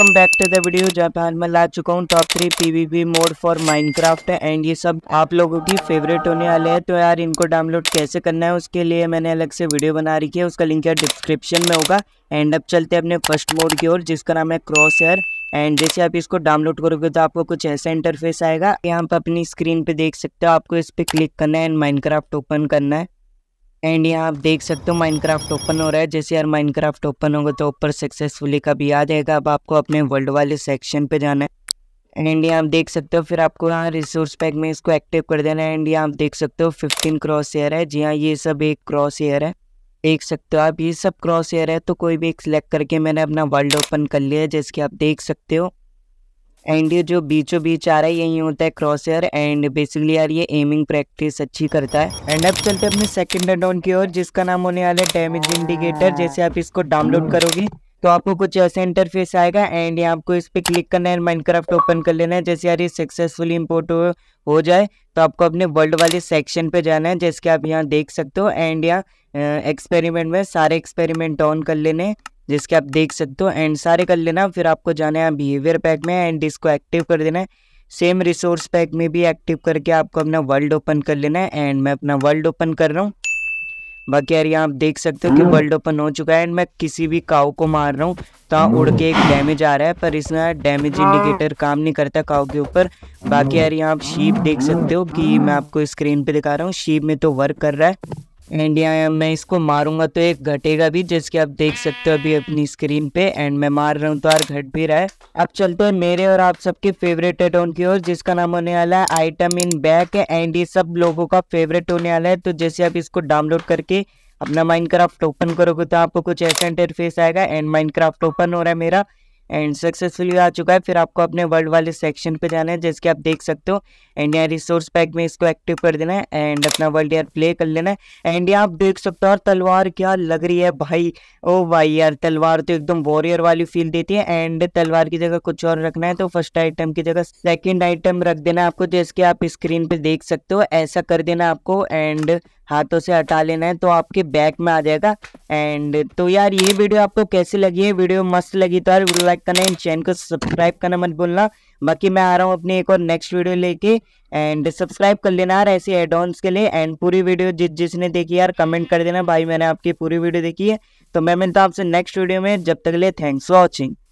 come back to the video जहाँ पे हाल में ला चुका हूँ top three PVP mode for Minecraft and ये सब आप लोगों की फेवरेट होने वाले हैं तो यार इनको डाउनलोड कैसे करना है उसके लिए मैंने अलग से वीडियो बना रखी है उसका लिंक यार डिस्क्रिप्शन में होगा एंड अब चलते हैं अपने फर्स्ट मोड की ओर जिसका नाम है क्रॉस एयर एंड जैसे आप इसको डाउनलोड करोगे तो आपको कुछ ऐसा इंटरफेस आएगा यहाँ पर अपनी स्क्रीन पे देख सकते हो आपको इस पर क्लिक करना है एंड माइनक्राफ्ट ओपन करना है एंड यहाँ आप देख सकते हो माइनक्राफ्ट ओपन हो रहा है जैसे यार माइनक्राफ्ट ओपन होगा तो ऊपर सक्सेसफुली का भी आ जाएगा अब आपको अपने वर्ल्ड वाले सेक्शन पे जाना है एंड यहाँ आप देख सकते हो फिर आपको यहाँ रिसोर्स पैक में इसको एक्टिव कर देना है एंड यहाँ आप देख सकते हो फिफ्टीन क्रॉस एयर है जी हाँ ये सब एक क्रॉस एयर है देख सकते हो आप ये सब क्रॉस एयर है तो कोई भी एक सिलेक्ट करके मैंने अपना वर्ल्ड ओपन कर लिया है जैसे कि आप देख सकते हो एंड ये जो बीचों बीच आ रहा है यही होता है क्रॉस एयर एंड बेसिकली यार ये एमिंग प्रैक्टिस अच्छी करता है एंड अब चलते अपने सेकंड अडॉन की ओर जिसका नाम होने वाला है डैमेज इंडिकेटर जैसे आप इसको डाउनलोड करोगे तो आपको कुछ ऐसे इंटरफेस आएगा एंड यहाँ आपको इस पर क्लिक करना है माइनक्राफ्ट ओपन कर लेना है जैसे यार ये सक्सेसफुली इम्पोर्ट हो, हो जाए तो आपको अपने वर्ल्ड वाले सेक्शन पे जाना है जैसे कि आप यहाँ देख सकते हो एंड यहाँ एक्सपेरिमेंट में सारे एक्सपेरिमेंट ऑन कर लेने जिसके आप देख सकते हो एंड सारे कर लेना फिर आपको जाना है बिहेवियर पैक में एंड इसको एक्टिव कर देना है सेम रिसोर्स पैक में भी एक्टिव करके आपको अपना वर्ल्ड ओपन कर लेना है एंड मैं अपना वर्ल्ड ओपन कर रहा हूँ बाकी यार यहाँ आप देख सकते हो कि वर्ल्ड ओपन हो चुका है एंड मैं किसी भी काउ को मार रहा हूँ तो उड़ के एक डैमेज आ रहा है पर इसमें डैमेज इंडिकेटर काम नहीं करता काउ के ऊपर बाकी यार यहाँ आप शीप देख सकते हो कि मैं आपको स्क्रीन पे दिखा रहा हूँ शीप में तो वर्क कर रहा है एंड यहाँ मैं इसको मारूंगा तो एक घटेगा भी जैसे आप देख सकते हो अभी अपनी स्क्रीन पे एंड मैं मार रहा हूँ तो यार घट भी रहा है अब चलते हैं मेरे और आप सबके फेवरेट एडोन की ओर जिसका नाम होने वाला है आइटम इन बैक एंड ये सब लोगों का फेवरेट होने वाला है तो जैसे आप इसको डाउनलोड करके अपना क्राफ्ट ओपन करोगे तो आपको कुछ ऐसा इंटरफेस आएगा एंड क्राफ्ट ओपन हो रहा है मेरा एंड सक्सेसफुली आ चुका है फिर आपको अपने वर्ल्ड वाले सेक्शन पे जाना है जैसे कि आप देख सकते हो इंडिया रिसोर्स पैक में इसको एक्टिव कर देना है एंड अपना वर्ल्ड यार प्ले कर लेना है एंड यहाँ आप देख सकते हो और तलवार क्या लग रही है भाई ओ भाई यार तलवार तो एकदम वॉरियर वाली फील देती है एंड तलवार की जगह कुछ और रखना है तो फर्स्ट आइटम की जगह सेकेंड आइटम रख देना है आपको जैसे कि आप स्क्रीन पर देख सकते हो ऐसा कर देना आपको एंड हाथों से हटा लेना है तो आपके बैक में आ जाएगा एंड तो यार ये वीडियो आपको कैसी लगी है वीडियो मस्त लगी तो यार लाइक करना एंड चैनल को सब्सक्राइब करना मत भूलना बाकी मैं आ रहा हूँ अपनी एक और नेक्स्ट वीडियो लेके एंड सब्सक्राइब कर लेना यार ऐसे एडॉन्स के लिए एंड पूरी वीडियो जिस जिसने देखी यार कमेंट कर देना भाई मैंने आपकी पूरी वीडियो देखी है तो मैं मिलता हूँ आपसे नेक्स्ट वीडियो में जब तक ले थैंक्स फॉर वॉचिंग